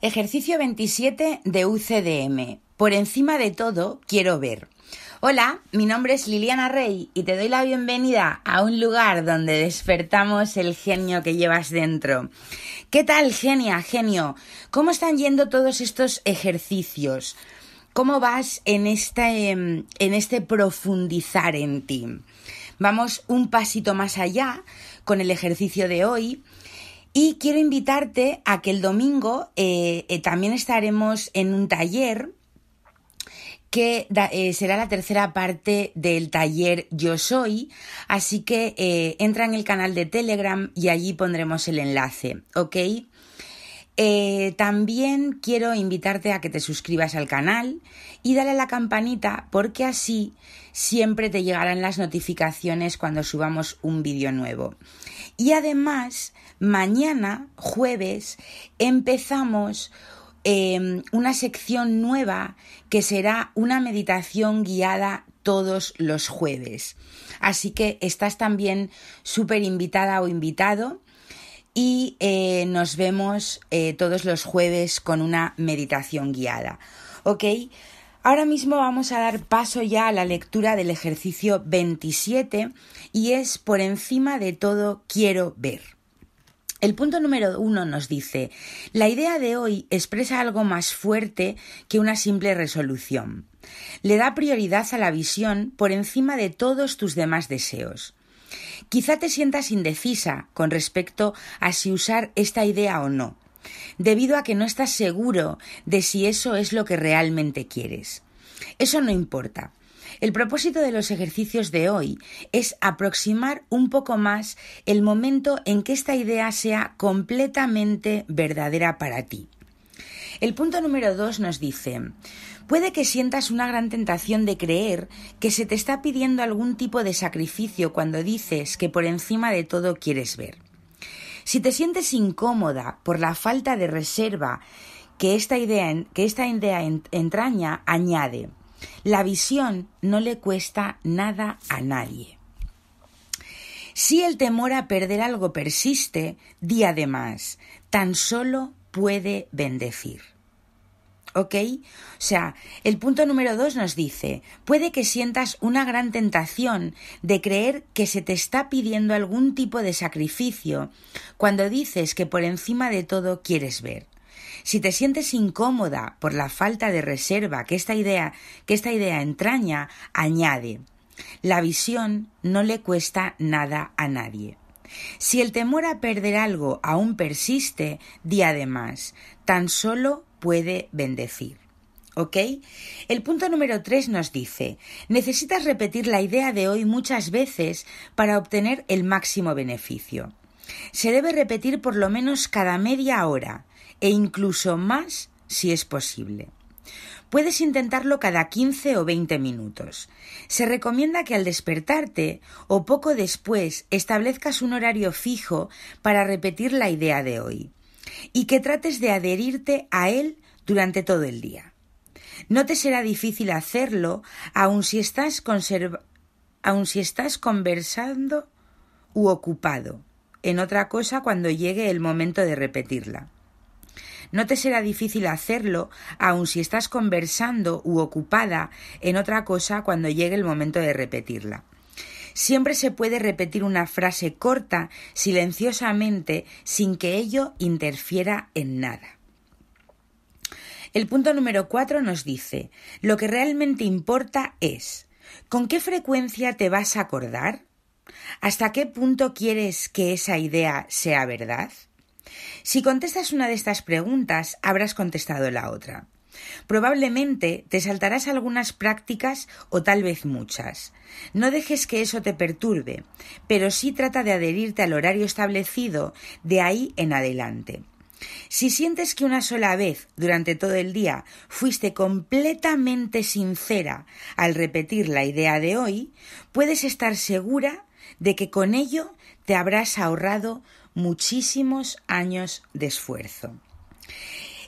Ejercicio 27 de UCDM. Por encima de todo, quiero ver. Hola, mi nombre es Liliana Rey y te doy la bienvenida a un lugar donde despertamos el genio que llevas dentro. ¿Qué tal, genia, genio? ¿Cómo están yendo todos estos ejercicios? ¿Cómo vas en este, em, en este profundizar en ti? Vamos un pasito más allá con el ejercicio de hoy y quiero invitarte a que el domingo eh, eh, también estaremos en un taller que eh, será la tercera parte del taller Yo Soy, así que entra en el canal de Telegram y allí pondremos el enlace, ¿ok? Eh, también quiero invitarte a que te suscribas al canal y dale a la campanita porque así siempre te llegarán las notificaciones cuando subamos un vídeo nuevo. Y además, mañana, jueves, empezamos em, una sección nueva que será una meditación guiada todos los jueves. Así que estás también súper invitada o invitado y eh, nos vemos eh, todos los jueves con una meditación guiada. ¿Ok? Ahora mismo vamos a dar paso ya a la lectura del ejercicio 27 y es por encima de todo quiero ver. El punto número uno nos dice, la idea de hoy expresa algo más fuerte que una simple resolución. Le da prioridad a la visión por encima de todos tus demás deseos. Quizá te sientas indecisa con respecto a si usar esta idea o no, debido a que no estás seguro de si eso es lo que realmente quieres. Eso no importa. El propósito de los ejercicios de hoy es aproximar un poco más el momento en que esta idea sea completamente verdadera para ti. El punto número dos nos dice, puede que sientas una gran tentación de creer que se te está pidiendo algún tipo de sacrificio cuando dices que por encima de todo quieres ver. Si te sientes incómoda por la falta de reserva que esta idea, que esta idea entraña, añade, la visión no le cuesta nada a nadie. Si el temor a perder algo persiste, di además, tan solo puede bendecir. ¿Ok? O sea, el punto número dos nos dice, puede que sientas una gran tentación de creer que se te está pidiendo algún tipo de sacrificio cuando dices que por encima de todo quieres ver. Si te sientes incómoda por la falta de reserva que esta idea, que esta idea entraña, añade, la visión no le cuesta nada a nadie. Si el temor a perder algo aún persiste, di además, tan solo puede bendecir. ¿Ok? El punto número 3 nos dice, necesitas repetir la idea de hoy muchas veces para obtener el máximo beneficio. Se debe repetir por lo menos cada media hora e incluso más si es posible. Puedes intentarlo cada 15 o 20 minutos. Se recomienda que al despertarte o poco después establezcas un horario fijo para repetir la idea de hoy y que trates de adherirte a él durante todo el día. No te será difícil hacerlo aun si estás, aun si estás conversando u ocupado en otra cosa cuando llegue el momento de repetirla. No te será difícil hacerlo, aun si estás conversando u ocupada en otra cosa cuando llegue el momento de repetirla. Siempre se puede repetir una frase corta, silenciosamente, sin que ello interfiera en nada. El punto número cuatro nos dice, lo que realmente importa es, ¿con qué frecuencia te vas a acordar? ¿Hasta qué punto quieres que esa idea sea verdad? Si contestas una de estas preguntas, habrás contestado la otra. Probablemente te saltarás algunas prácticas o tal vez muchas. No dejes que eso te perturbe, pero sí trata de adherirte al horario establecido de ahí en adelante. Si sientes que una sola vez durante todo el día fuiste completamente sincera al repetir la idea de hoy, puedes estar segura de que con ello te habrás ahorrado muchísimos años de esfuerzo.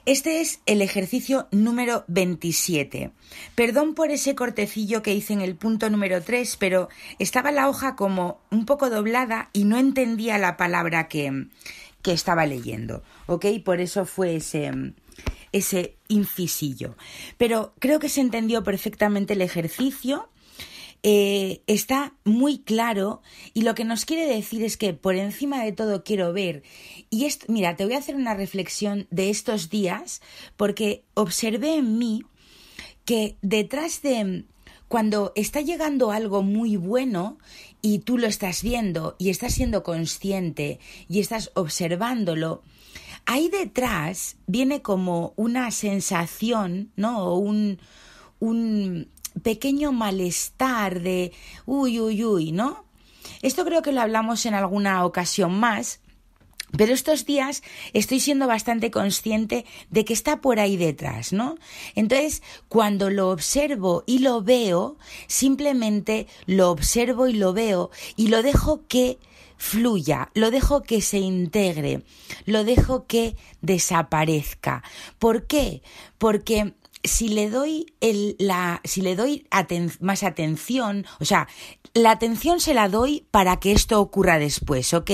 Este es el ejercicio número 27. Perdón por ese cortecillo que hice en el punto número 3, pero estaba la hoja como un poco doblada y no entendía la palabra que, que estaba leyendo. ¿Ok? Por eso fue ese, ese incisillo. Pero creo que se entendió perfectamente el ejercicio eh, está muy claro y lo que nos quiere decir es que por encima de todo quiero ver. Y esto, mira, te voy a hacer una reflexión de estos días porque observé en mí que detrás de cuando está llegando algo muy bueno y tú lo estás viendo y estás siendo consciente y estás observándolo, ahí detrás viene como una sensación, ¿no? O un, un, pequeño malestar de uy, uy, uy, ¿no? Esto creo que lo hablamos en alguna ocasión más, pero estos días estoy siendo bastante consciente de que está por ahí detrás, ¿no? Entonces, cuando lo observo y lo veo, simplemente lo observo y lo veo y lo dejo que fluya, lo dejo que se integre, lo dejo que desaparezca. ¿Por qué? Porque si le doy más atención, o sea, la atención se la doy para que esto ocurra después, ¿ok?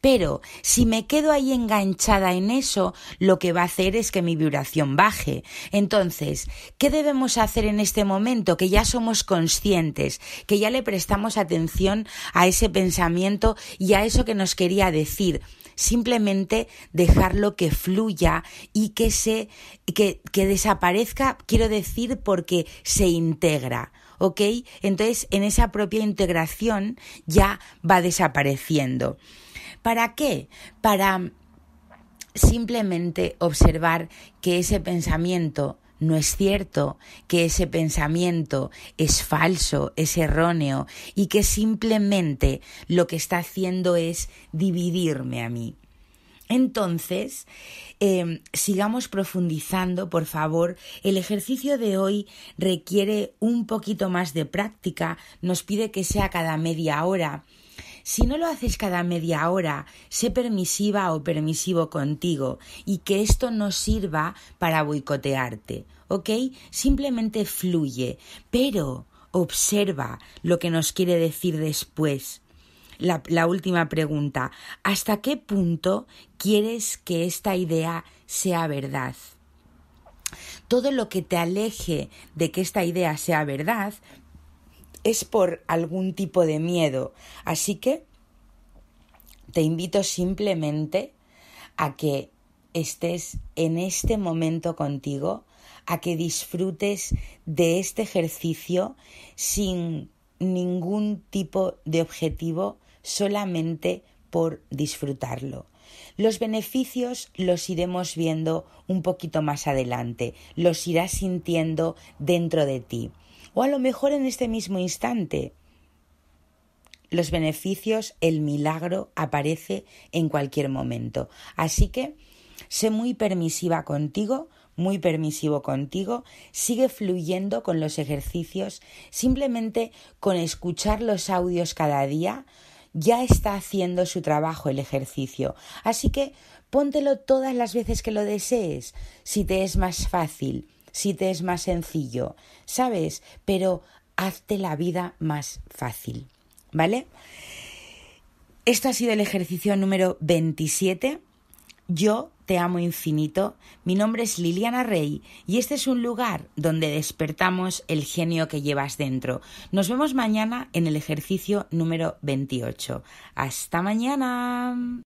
Pero si me quedo ahí enganchada en eso, lo que va a hacer es que mi vibración baje. Entonces, ¿qué debemos hacer en este momento? Que ya somos conscientes, que ya le prestamos atención a ese pensamiento y a eso que nos quería decir simplemente dejarlo que fluya y que desaparezca, quiero decir, porque se integra. ¿Ok? Entonces, en esa propia integración ya va desapareciendo. ¿Para qué? Para simplemente observar que ese pensamiento no es cierto, que ese pensamiento es falso, es erróneo y que simplemente lo que está haciendo es dividirme a mí. Entonces, em, sigamos profundizando, por favor. El ejercicio de hoy requiere un poquito más de práctica, nos pide que sea cada media hora si no lo haces cada media hora, sé permisiva o permisivo contigo y que esto no sirva para boicotearte, ¿ok? Simplemente fluye, pero observa lo que nos quiere decir después. La, la, última pregunta, ¿hasta qué punto quieres que esta idea sea verdad? Todo lo que te aleje de que esta idea sea verdad es por algún tipo de miedo. Así que te invito simplemente a que estés en este momento contigo, a que disfrutes de este ejercicio sin ningún tipo de objetivo, solamente por disfrutarlo. Los beneficios los iremos viendo un poquito más adelante, los irás sintiendo dentro de ti o a lo mejor en este mismo instante. Los beneficios, el milagro aparece en cualquier momento. Así que sé muy permisiva contigo, muy permisivo contigo, sigue fluyendo con los ejercicios, simplemente con escuchar los audios cada día ya está haciendo su trabajo el ejercicio. Así que póntelo todas las veces que lo desees, si te es más fácil si te es más sencillo, ¿sabes? Pero hazte la vida más fácil, ¿vale? Esto ha sido el ejercicio número 27. Yo te amo infinito. Mi nombre es Liliana Rey y este es un lugar donde despertamos el genio que llevas dentro. Nos vemos mañana en el ejercicio número 28. Hasta mañana.